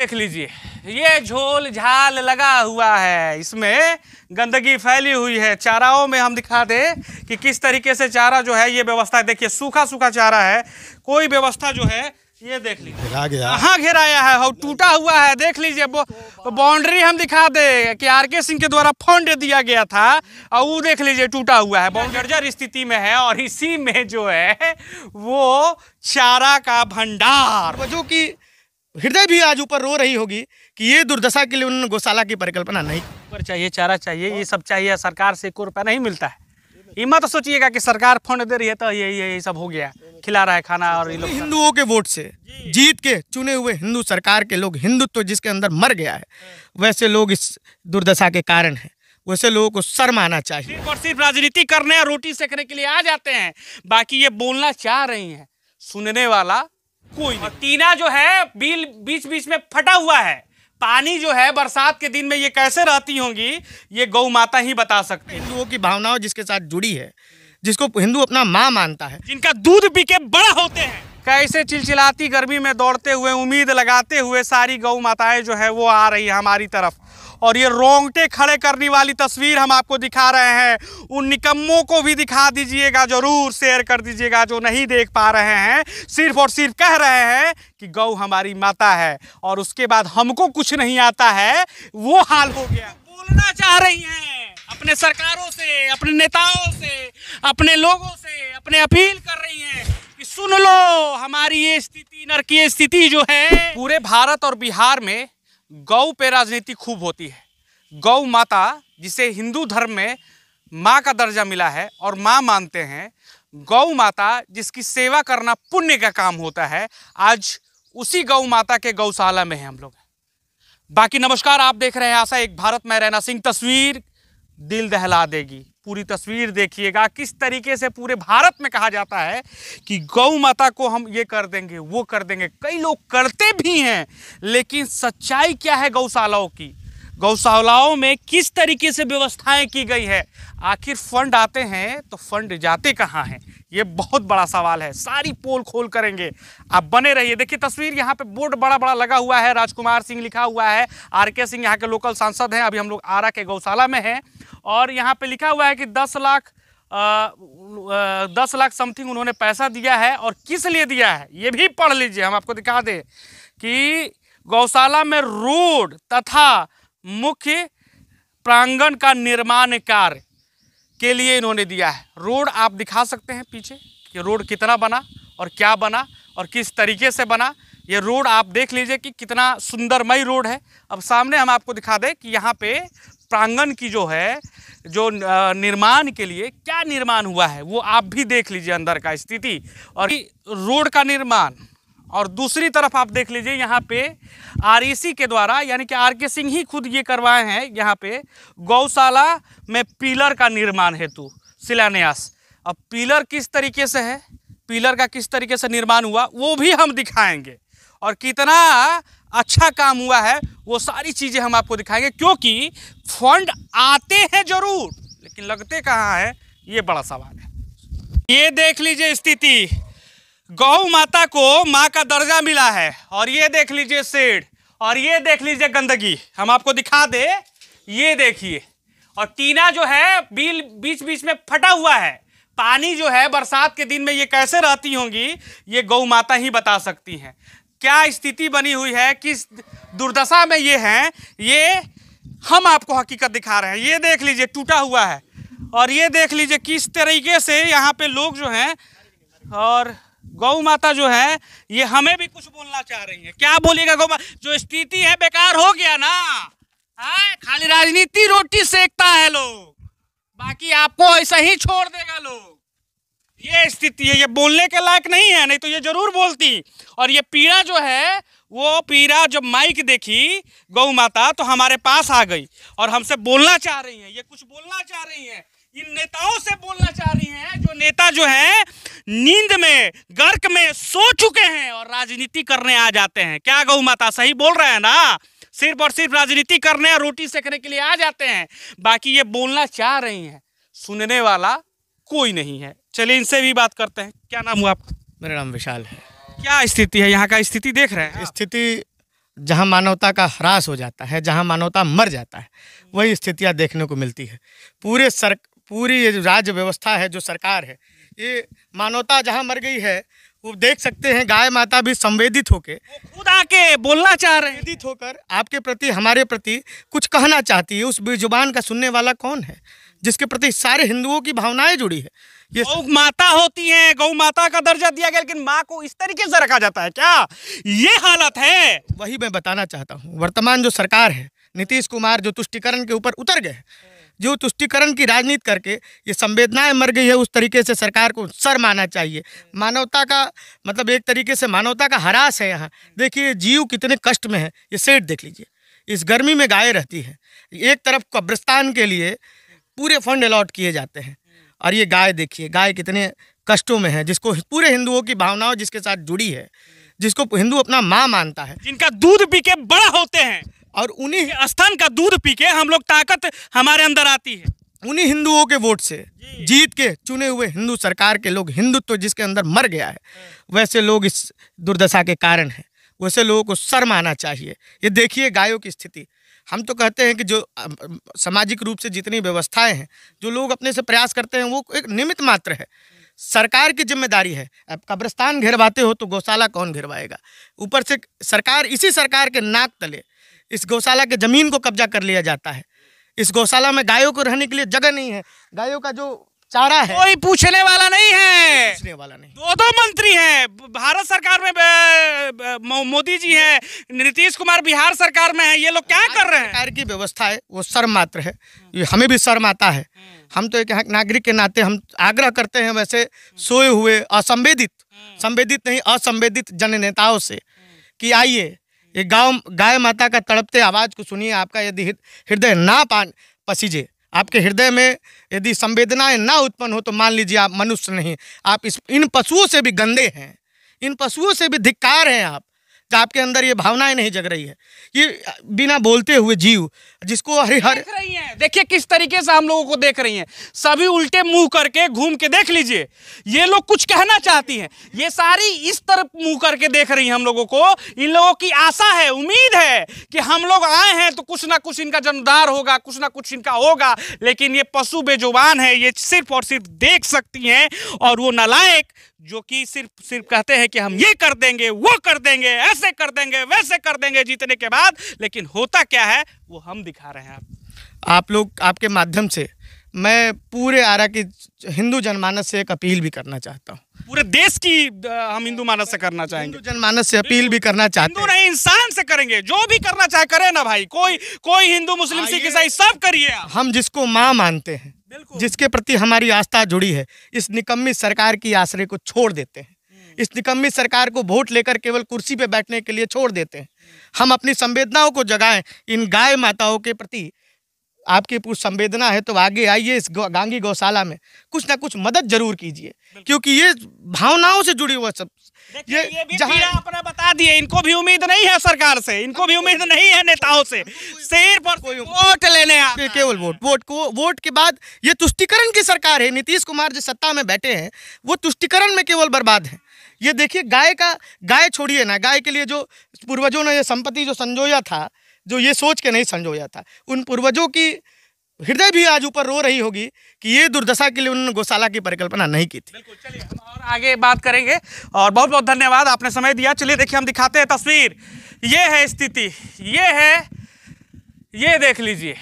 देख लीजिए ये झोल झाल लगा हुआ है इसमें गंदगी फैली हुई है चाराओं में हम दिखा दें कि किस तरीके से चारा जो है ये व्यवस्था देखिए सूखा सूखा चारा है कोई व्यवस्था जो है ये देख लीजिए घेरा गया हाँ घेराया है और टूटा हुआ है देख लीजिए बाउंड्री हम दिखा दे कि आर के सिंह के द्वारा फंड दिया गया था और वो देख लीजिए टूटा हुआ है बहुत जर्जर स्थिति में है और इसी में जो है वो चारा का भंडार जो की हृदय भी आज ऊपर रो रही होगी कि ये दुर्दशा के लिए उन्होंने गौशाला की परिकल्पना नहीं ऊपर चाहिए चारा चाहिए ये सब चाहिए सरकार से एक रुपया नहीं मिलता है ये मत सोचिएगा कि सरकार फंड दे रही है तो ये ये ये सब हो गया खिला रहा है खाना और हिंदुओं के वोट से जीत के चुने हुए हिंदू सरकार के लोग हिंदुत्व तो जिसके अंदर मर गया है वैसे लोग इस दुर्दशा के कारण है वैसे लोगों को शर्म आना चाहिए और सिर्फ राजनीति करने और रोटी सेकने के लिए आ जाते हैं बाकी ये बोलना चाह रही है सुनने वाला कोई नहीं टीना जो है बिल बीच बीच में फटा हुआ है पानी जो है बरसात के दिन में ये कैसे रहती होंगी ये गौ माता ही बता सकते हिंदुओं की भावनाओं जिसके साथ जुड़ी है जिसको हिंदू अपना माँ मानता है जिनका दूध पी के बड़ा होते हैं कैसे चिलचिलाती गर्मी में दौड़ते हुए उम्मीद लगाते हुए सारी गौ माताएं जो है वो आ रही है हमारी तरफ और ये रोंगटे खड़े करने वाली तस्वीर हम आपको दिखा रहे हैं उन निकम्मों को भी दिखा दीजिएगा ज़रूर शेयर कर दीजिएगा जो नहीं देख पा रहे हैं सिर्फ और सिर्फ कह रहे हैं कि गौ हमारी माता है और उसके बाद हमको कुछ नहीं आता है वो हाल हो गया बोलना चाह रही हैं अपने सरकारों से अपने नेताओं से अपने लोगों से अपने अपील कर रही हैं कि सुन लो हमारी ये स्थिति नरकीय स्थिति जो है पूरे भारत और बिहार में गौ पे राजनीति खूब होती है गौ माता जिसे हिंदू धर्म में माँ का दर्जा मिला है और माँ मानते हैं गौ माता जिसकी सेवा करना पुण्य का काम होता है आज उसी गौ माता के गौशाला में हैं हम लोग बाकी नमस्कार आप देख रहे हैं आशा एक भारत में रहना सिंह तस्वीर दिल दहला देगी पूरी तस्वीर देखिएगा किस तरीके से पूरे भारत में कहा जाता है कि गौ माता को हम ये कर देंगे वो कर देंगे कई लोग करते भी हैं लेकिन सच्चाई क्या है गौशालाओं की गौशालाओं में किस तरीके से व्यवस्थाएं की गई है आखिर फंड आते हैं तो फंड जाते कहाँ हैं ये बहुत बड़ा सवाल है सारी पोल खोल करेंगे आप बने रहिए देखिए तस्वीर यहाँ पे बोर्ड बड़ा बड़ा लगा हुआ है राजकुमार सिंह लिखा हुआ है आर के सिंह यहाँ के लोकल सांसद हैं अभी हम लोग आरा के गौशाला में हैं और यहाँ पे लिखा हुआ है कि दस लाख दस लाख समथिंग उन्होंने पैसा दिया है और किस लिए दिया है ये भी पढ़ लीजिए हम आपको दिखा दें कि गौशाला में रोड तथा मुख्य प्रांगण का निर्माण कार्य के लिए इन्होंने दिया है रोड आप दिखा सकते हैं पीछे कि रोड कितना बना और क्या बना और किस तरीके से बना ये रोड आप देख लीजिए कि कितना सुंदरमय रोड है अब सामने हम आपको दिखा दें कि यहाँ पे प्रांगण की जो है जो निर्माण के लिए क्या निर्माण हुआ है वो आप भी देख लीजिए अंदर का स्थिति और रोड का निर्माण और दूसरी तरफ आप देख लीजिए यहाँ पे आर के द्वारा यानी कि आर के सिंह ही खुद ये करवाए हैं यहाँ पे गौशाला में पिलर का निर्माण हेतु शिलान्यास अब पिलर किस तरीके से है पिलर का किस तरीके से निर्माण हुआ वो भी हम दिखाएंगे और कितना अच्छा काम हुआ है वो सारी चीज़ें हम आपको दिखाएंगे क्योंकि फंड आते हैं जरूर लेकिन लगते कहाँ हैं ये बड़ा सवाल है ये देख लीजिए स्थिति गौ माता को माँ का दर्जा मिला है और ये देख लीजिए सेड और ये देख लीजिए गंदगी हम आपको दिखा दे ये देखिए और टीना जो है बिल बीच बीच में फटा हुआ है पानी जो है बरसात के दिन में ये कैसे रहती होंगी ये गौ माता ही बता सकती हैं क्या स्थिति बनी हुई है किस दुर्दशा में ये हैं ये हम आपको हकीकत दिखा रहे हैं ये देख लीजिए टूटा हुआ है और ये देख लीजिए किस तरीके से यहाँ पे लोग जो हैं और गौ माता जो है ये हमें भी कुछ बोलना चाह रही है क्या बोलेगा गौ माता जो स्थिति है बेकार हो गया ना है खाली राजनीति रोटी सेकता है लोग बाकी आपको ऐसा ही छोड़ देगा लोग ये स्थिति है ये बोलने के लायक नहीं है नहीं तो ये जरूर बोलती और ये पीड़ा जो है वो पीड़ा जब माइक देखी गौ माता तो हमारे पास आ गई और हमसे बोलना चाह रही हैं ये कुछ बोलना चाह रही हैं इन नेताओं से बोलना चाह रही हैं जो नेता जो है नींद में गर्क में सो चुके हैं और राजनीति करने आ जाते हैं क्या गौ माता सही बोल रहे हैं ना सिर्फ और सिर्फ राजनीति करने और रोटी सेकने के लिए आ जाते हैं बाकी ये बोलना चाह रही हैं सुनने वाला कोई नहीं है चलिए इनसे भी बात करते हैं क्या नाम हुआ आपका मेरा नाम विशाल है क्या स्थिति है यहाँ का स्थिति देख रहे हैं स्थिति जहाँ मानवता का ह्रास हो जाता है जहाँ मानवता मर जाता है वही स्थितियाँ देखने को मिलती है पूरे सर पूरी ये जो राज्य व्यवस्था है जो सरकार है ये मानवता जहाँ मर गई है वो देख सकते हैं गाय माता भी संवेदित होके खुद आके बोलना चाह रहे हैं संवेदित होकर आपके प्रति हमारे प्रति कुछ कहना चाहती है उस बेजुबान का सुनने वाला कौन है जिसके प्रति सारे हिंदुओं की भावनाएं जुड़ी है ये गौ माता होती है गौ माता का दर्जा दिया गया लेकिन माँ को इस तरीके से रखा जाता है क्या ये हालत है वही मैं बताना चाहता हूँ वर्तमान जो सरकार है नीतीश कुमार जो तुष्टिकरण के ऊपर उतर गए जो तुष्टिकरण की राजनीति करके ये संवेदनाएं मर गई है उस तरीके से सरकार को सर माना चाहिए मानवता का मतलब एक तरीके से मानवता का हरास है यहाँ देखिए जीव कितने कष्ट में है ये सेठ देख लीजिए इस गर्मी में गाय रहती है एक तरफ कब्रिस्तान के लिए पूरे फंड अलॉट किए जाते हैं और ये गाय देखिए गाय कितने कष्टों में है जिसको पूरे हिंदुओं की भावनाओं जिसके साथ जुड़ी है जिसको हिंदू अपना माँ मानता है जिनका दूध पी के बड़ा होते हैं और उन्हीं स्थान का दूध पी के हम लोग ताकत हमारे अंदर आती है उन्हीं हिंदुओं के वोट से जीत के चुने हुए हिंदू सरकार के लोग हिंदुत्व तो जिसके अंदर मर गया है वैसे लोग इस दुर्दशा के कारण हैं वैसे लोगों को शर्म आना चाहिए ये देखिए गायों की स्थिति हम तो कहते हैं कि जो सामाजिक रूप से जितनी व्यवस्थाएं हैं जो लोग अपने से प्रयास करते हैं वो एक निमित मात्र है सरकार की जिम्मेदारी है अब कब्रिस्तान घेरवाते हो तो गौशाला कौन घेरवाएगा ऊपर से सरकार इसी सरकार के नाक तले इस गौशाला के ज़मीन को कब्जा कर लिया जाता है इस गौशाला में गायों को रहने के लिए जगह नहीं है गायों का जो चारा है कोई पूछने वाला नहीं है चौदह मंत्री हैं भारत सरकार में मोदी जी हैं नीतीश कुमार बिहार सरकार में है ये लोग क्या कर रहे हैं सरकार की व्यवस्था है वो शर्म मात्र है ये हमें भी शर्म आता है हम्म। हम तो एक नागरिक के नाते हम आग्रह करते हैं वैसे हम्म। सोए हुए असंवेदित हम्म। संवेदित नहीं असंवेदित जन नेताओं से कि आइए ये गाँव गाय माता का तड़पते आवाज़ को सुनिए आपका यदि हृदय ना पा पसीजे आपके हृदय में यदि संवेदनाएं ना उत्पन्न हो तो मान लीजिए आप मनुष्य नहीं आप इस इन पशुओं से भी गंदे हैं इन पशुओं से भी धिक्कार हैं आप तो आपके अंदर ये भावनाएं नहीं जग रही है ये बिना बोलते हुए जीव जिसको हर देख रही है देखिए किस तरीके से हम लोगों को देख रही हैं सभी उल्टे मुंह करके घूम के देख लीजिए ये लोग कुछ कहना चाहती हैं ये सारी इस तरफ मुंह करके देख रही हैं हम लोगों को इन लोगों की आशा है उम्मीद है कि हम लोग आए हैं तो कुछ ना कुछ इनका जमदार होगा कुछ ना कुछ इनका होगा लेकिन ये पशु बेजुबान है ये सिर्फ और सिर्फ देख सकती हैं और वो नलायक जो कि सिर्फ सिर्फ कहते हैं कि हम ये कर देंगे वो कर देंगे ऐसे कर देंगे वैसे कर देंगे जीतने के बाद लेकिन होता क्या है वो हम दिखा रहे हैं आप लोग आपके माध्यम से मैं पूरे आरा की हिंदू जनमानस से एक अपील भी करना चाहता हूँ पूरे देश की हम हिंदू मानस से करना चाहेंगे जनमानस से अपील भी करना चाहते हैं नहीं इंसान से करेंगे जो भी करना चाहे करे ना भाई कोई कोई हिंदू मुस्लिम सिख ईसाई सब करिए हम जिसको माँ मानते हैं जिसके प्रति हमारी आस्था जुड़ी है इस निकम्मी सरकार की आश्रय को छोड़ देते हैं हम्म। इस निकम्मी सरकार को वोट लेकर केवल कुर्सी पे बैठने के लिए छोड़ देते हैं हम अपनी संवेदनाओं को जगाएं इन गाय माताओं के प्रति आपकी कुछ संवेदना है तो आगे आइए इस गांगी गौशाला में कुछ ना कुछ मदद जरूर कीजिए क्योंकि ये भावनाओं से जुड़ी हुआ सब ये, ये भी अपना बता दिए इनको भी उम्मीद नहीं है सरकार से इनको भी तो उम्मीद नहीं है नेताओं से शेर पर कोई वोट लेने केवल वोट वोट को वोट के बाद ये तुष्टिकरण की सरकार है नीतीश कुमार जो सत्ता में बैठे हैं वो तुष्टिकरण में केवल बर्बाद है ये देखिए गाय का गाय छोड़िए ना गाय के लिए जो पूर्वजों ने ये संपत्ति जो संजोया था जो ये सोच के नहीं संजो जाता उन पूर्वजों की हृदय भी आज ऊपर रो रही होगी कि ये दुर्दशा के लिए उन्होंने गौशाला की परिकल्पना नहीं की थी बिल्कुल चलिए हम और आगे बात करेंगे और बहुत बहुत धन्यवाद आपने समय दिया चलिए देखिए हम दिखाते हैं तस्वीर ये है स्थिति ये है ये देख लीजिए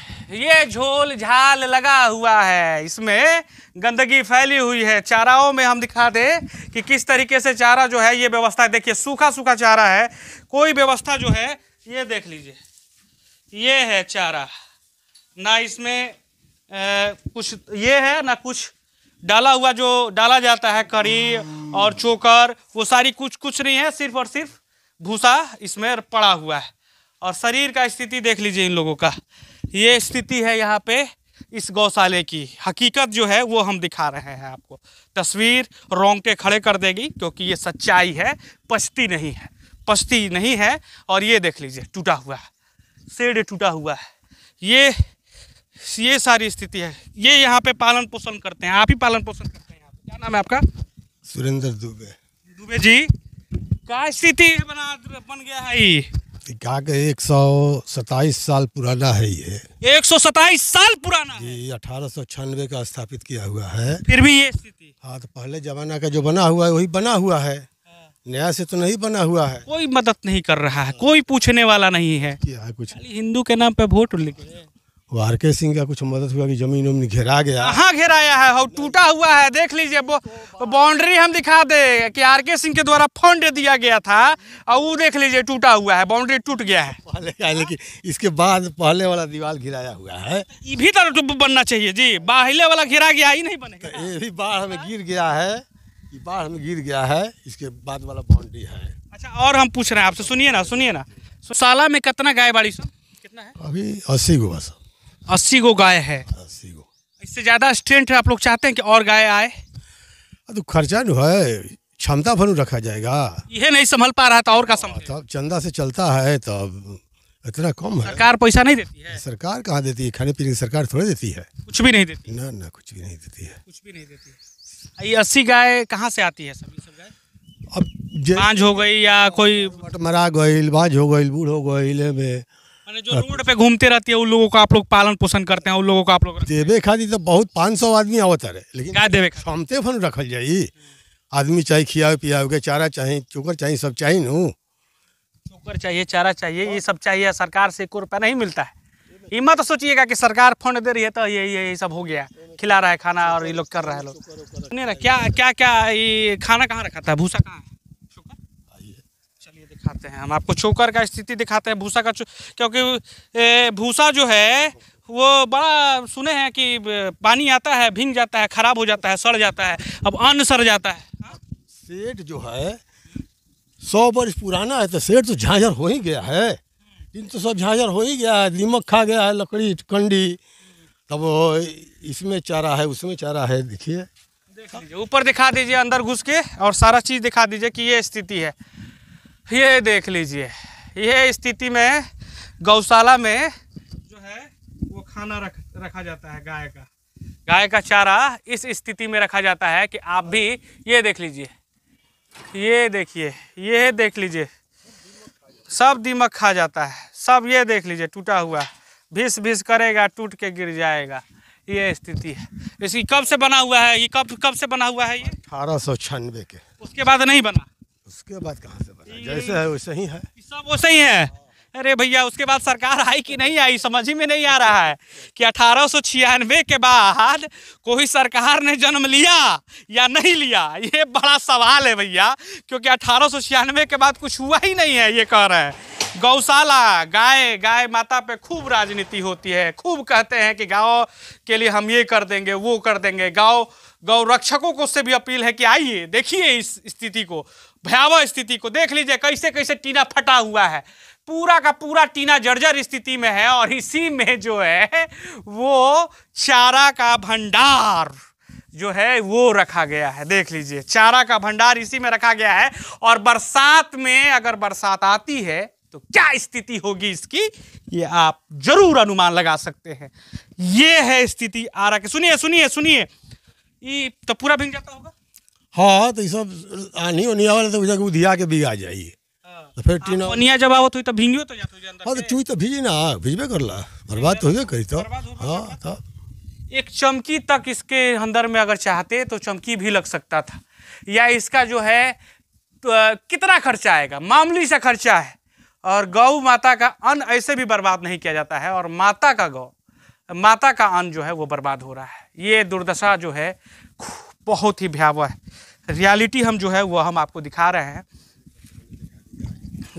ये झोल झाल लगा हुआ है इसमें गंदगी फैली हुई है चाराओं में हम दिखा दें कि किस तरीके से चारा जो है ये व्यवस्था देखिए सूखा सूखा चारा है कोई व्यवस्था जो है ये देख लीजिए ये है चारा ना इसमें ए, कुछ ये है ना कुछ डाला हुआ जो डाला जाता है करी और चोकर वो सारी कुछ कुछ नहीं है सिर्फ और सिर्फ भूसा इसमें पड़ा हुआ है और शरीर का स्थिति देख लीजिए इन लोगों का ये स्थिति है यहाँ पे इस गौशाले की हकीकत जो है वो हम दिखा रहे हैं आपको तस्वीर रोंगटे खड़े कर देगी क्योंकि ये सच्चाई है पछती नहीं है पछती नहीं है और ये देख लीजिए टूटा हुआ है शेड टूटा हुआ है ये ये सारी स्थिति है ये यहाँ पे पालन पोषण करते हैं आप ही पालन पोषण करते हैं यहाँ क्या नाम है आपका सुरेंद्र दुबे दुबे जी क्या स्थिति बना बन गया है ये क्या के एक सौ सताइस साल पुराना है ये एक सौ सताइस साल पुराना है अठारह सौ छियानवे का स्थापित किया हुआ है फिर भी ये स्थिति हाँ तो पहले जमाना का जो बना हुआ है वही बना हुआ है न्याय से तो नहीं बना हुआ है कोई मदद नहीं कर रहा है कोई पूछने वाला नहीं है क्या कुछ हिंदू के नाम पे वोट लिखे वो आर के सिंह का कुछ मदद हुआ कि जमीन उमीन घेरा गया हाँ घेराया है और टूटा हुआ है देख लीजिए बाउंड्री हम दिखा दे कि आर के सिंह के द्वारा फंड दिया गया था और वो देख लीजिए टूटा हुआ है बाउंड्री टूट गया है पहले का लेकिन इसके बाद पहले वाला दीवार घिराया हुआ है ये भी तो बनना चाहिए जी बाहले वाला घेरा गया ही नहीं बने तो ये भी बाढ़ में गिर गया है ये बाढ़ में गिर गया है इसके बाद वाला बाउंड्री है अच्छा और हम पूछ रहे हैं आपसे सुनिए ना सुनिए ना साला में कितना गाय बाड़ी सर कितना है अभी अस्सी गो बस अस्सी गो गाय है अस्सी गो इससे ज़्यादा स्ट्रेंथ आप लोग चाहते हैं कि और गाय आए तो खर्चा जो है क्षमता भर रखा जाएगा यह नहीं संभल पा रहा था और का हाँ, संभल तब चंदा से चलता है तब इतना कम है सरकार पैसा नहीं देती है सरकार कहाँ देती है खाने पीने की सरकार थोड़ी देती है कुछ भी नहीं देती ना ना कुछ भी नहीं देती है कुछ भी नहीं देती ये अस्सी गाय कहाँ से आती है सब गाय अब बांझ हो गई या कोई मरा गई बाझ हो गई बूढ़ हो गई जो रोड पे घूमते रहती है उन लोगों को आप लोग पालन पोषण करते हैं उन लोगों को आप लोग देवे खादी तो बहुत पाँच सौ आदमी आवता है लेकिन क्या देवे क्षमते फन रखल जाए आदमी चाहे खिया पियावे के चारा चाहे चोकर चाहे सब चाहे न चोकर चाहिए चारा चाहिए ये सब चाहिए सरकार से एक रुपया नहीं मिलता है हिम्मत तो सोचिएगा कि सरकार फंड दे रही है तो ये ये, ये सब हो गया खिला रहा है खाना और ये लोग कर रहा है लोग सुनिए ना क्या क्या क्या ये खाना कहाँ रखा था भूसा कहाँ है चलिए दिखाते हैं हम आपको चोकर का स्थिति दिखाते हैं भूसा का क्योंकि भूसा जो है वो बड़ा सुने हैं कि पानी आता है भींग जाता है खराब हो जाता है सड़ जाता है अब अन्न सड़ जाता है हाँ? सेठ जो है सौ वर्ष पुराना है तो शेर तो झांझर हो ही गया है दिन तो सब झांझर हो ही गया है दीमक खा गया है लकड़ी कंडी तब इसमें चारा है उसमें चारा है देखिए ऊपर दिखा दीजिए अंदर घुस के और सारा चीज़ दिखा दीजिए कि ये स्थिति है ये देख लीजिए ये स्थिति में गौशाला में जो है वो खाना रख रखा जाता है गाय का गाय का चारा इस स्थिति में रखा जाता है कि आप भी ये देख लीजिए ये देखिए ये देख लीजिए सब दीमक खा जाता है सब ये देख लीजिए टूटा हुआ भीस भीस करेगा टूट के गिर जाएगा ये स्थिति है इसकी कब से बना हुआ है ये कब कब से बना हुआ है ये अठारह सौ छियानवे के उसके बाद नहीं बना उसके बाद कहाँ से बना जैसे है वैसे ही है सब वैसे ही है अरे भैया उसके बाद सरकार आई कि नहीं आई समझ ही में नहीं आ रहा है कि अठारह के बाद कोई सरकार ने जन्म लिया या नहीं लिया ये बड़ा सवाल है भैया क्योंकि अठारह के बाद कुछ हुआ ही नहीं है ये कह रहे हैं गौशाला गाय गाय माता पे खूब राजनीति होती है खूब कहते हैं कि गाँव के लिए हम ये कर देंगे वो कर देंगे गाँव गौ रक्षकों को उससे भी अपील है कि आइए देखिए इस स्थिति को भयावह स्थिति को देख लीजिए कैसे कैसे टीना फटा हुआ है पूरा का पूरा टीना जर्जर स्थिति में है और इसी में जो है वो चारा का भंडार जो है वो रखा गया है देख लीजिए चारा का भंडार इसी में रखा गया है और बरसात में अगर बरसात आती है तो क्या स्थिति होगी इसकी ये आप जरूर अनुमान लगा सकते हैं ये है स्थिति आरा की सुनिए सुनिए सुनिए ये तो पूरा भिंग जाता होगा हाँ तो ये सब आनी होनी वाले तो दिया के भी आ जाइए तो फिर टीन हाँ, पनिया जब आवत हुई तो भींगियो तो जात हो हां तो चुई तो भिजी ना भिजबे करला बर्बाद तो होबे करी तो हां तो एक चमकी तक इसके अंदर में अगर चाहते तो चमकी भी लग सकता था या इसका जो है तो कितना खर्चा आएगा मामूली सा खर्चा है और गौ माता का अन्न ऐसे भी बर्बाद नहीं किया जाता है और माता का गौ माता का अन्न जो है वो बर्बाद हो रहा है ये दुर्दशा जो है बहुत ही भयावह है रियलिटी हम जो है वह हम आपको दिखा रहे हैं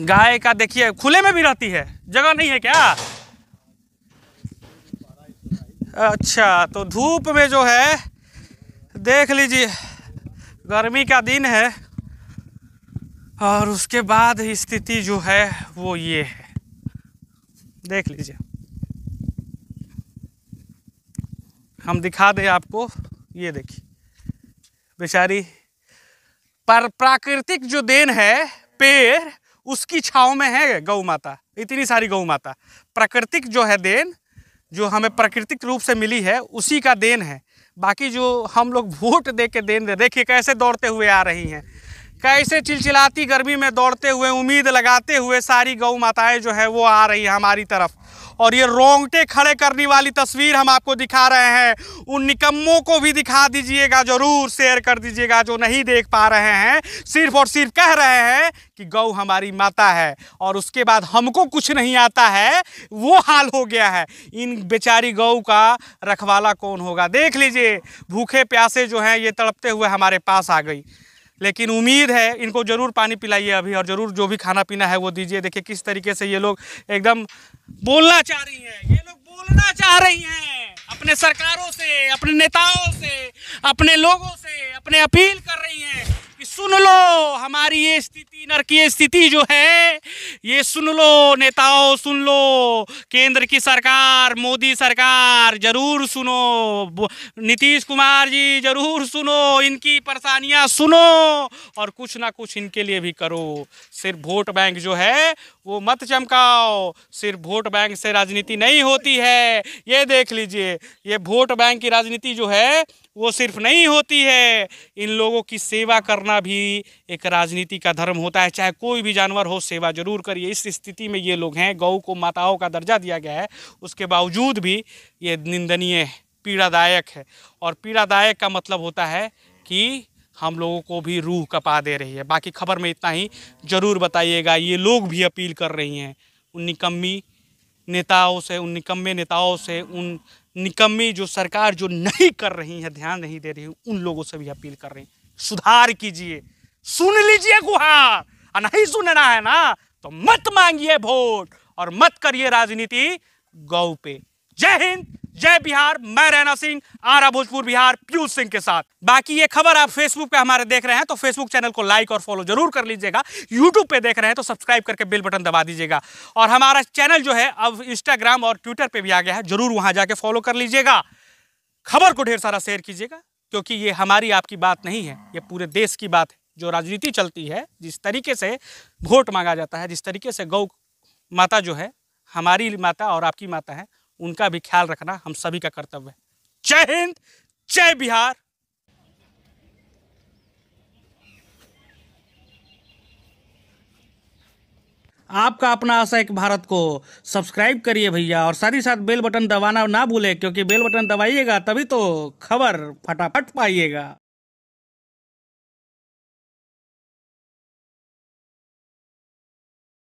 गाय का देखिए खुले में भी रहती है जगह नहीं है क्या अच्छा तो धूप में जो है देख लीजिए गर्मी का दिन है और उसके बाद स्थिति जो है वो ये है देख लीजिए हम दिखा दें आपको ये देखिए बेचारी पर प्राकृतिक जो देन है पेड़ उसकी छाव में है गौ माता इतनी सारी गौ माता प्राकृतिक जो है देन जो हमें प्राकृतिक रूप से मिली है उसी का देन है बाकी जो हम लोग वोट दे के देन दे देखिए कैसे दौड़ते हुए आ रही हैं कैसे चिलचिलाती गर्मी में दौड़ते हुए उम्मीद लगाते हुए सारी गौ माताएं जो है वो आ रही है हमारी तरफ और ये रोंगटे खड़े करने वाली तस्वीर हम आपको दिखा रहे हैं उन निकम्मों को भी दिखा दीजिएगा ज़रूर शेयर कर दीजिएगा जो नहीं देख पा रहे हैं सिर्फ और सिर्फ कह रहे हैं कि गौ हमारी माता है और उसके बाद हमको कुछ नहीं आता है वो हाल हो गया है इन बेचारी गऊ का रखवाला कौन होगा देख लीजिए भूखे प्यासे जो हैं ये तड़पते हुए हमारे पास आ गई लेकिन उम्मीद है इनको ज़रूर पानी पिलाइए अभी और ज़रूर जो भी खाना पीना है वो दीजिए देखिए किस तरीके से ये लोग एकदम बोलना चाह रही हैं ये लोग बोलना चाह रही हैं अपने सरकारों से अपने नेताओं से अपने लोगों से अपने अपील कर रही हैं कि सुन लो हमारी ये स्थिति नरकीय स्थिति जो है ये सुन लो नेताओं सुन लो केंद्र की सरकार मोदी सरकार जरूर सुनो नीतीश कुमार जी जरूर सुनो इनकी परेशानियां सुनो और कुछ ना कुछ इनके लिए भी करो सिर्फ वोट बैंक जो है वो मत चमकाओ सिर्फ वोट बैंक से राजनीति नहीं होती है ये देख लीजिए ये वोट बैंक की राजनीति जो है वो सिर्फ नहीं होती है इन लोगों की सेवा करना भी एक राजनीति का धर्म होता है चाहे कोई भी जानवर हो सेवा जरूर करिए इस स्थिति में ये लोग हैं गऊ को माताओं का दर्जा दिया गया है उसके बावजूद भी ये निंदनीय है पीड़ादायक है और पीड़ादायक का मतलब होता है कि हम लोगों को भी रूह कपा दे रही है बाकी खबर में इतना ही ज़रूर बताइएगा ये लोग भी अपील कर रही हैं उन निकम्मी नेताओं से उन निकम्मे नेताओं से उन निकम्मी जो सरकार जो नहीं कर रही है ध्यान नहीं दे रही उन लोगों से भी अपील कर रही सुधार कीजिए सुन लीजिए गुहार और नहीं सुनना है ना तो मत मांगिए वोट और मत करिए राजनीति गौ पे जय हिंद जय बिहार मैं रैना सिंह आरा भोजपुर बिहार पीयूष सिंह के साथ बाकी ये खबर आप फेसबुक पे हमारे देख रहे हैं तो फेसबुक चैनल को लाइक और फॉलो जरूर कर लीजिएगा यूट्यूब पे देख रहे हैं तो सब्सक्राइब करके बेल बटन दबा दीजिएगा और हमारा चैनल जो है अब इंस्टाग्राम और ट्विटर पर भी आ गया है जरूर वहाँ जाके फॉलो कर लीजिएगा खबर को ढेर सारा शेयर कीजिएगा क्योंकि ये हमारी आपकी बात नहीं है ये पूरे देश की बात है जो राजनीति चलती है जिस तरीके से वोट मांगा जाता है जिस तरीके से गौ माता जो है हमारी माता और आपकी माता है उनका भी ख्याल रखना हम सभी का कर्तव्य है जय हिंद जय बिहार आपका अपना आशा एक भारत को सब्सक्राइब करिए भैया और साथ ही साथ बेल बटन दबाना ना भूले क्योंकि बेल बटन दबाइएगा तभी तो खबर फटाफट पाइएगा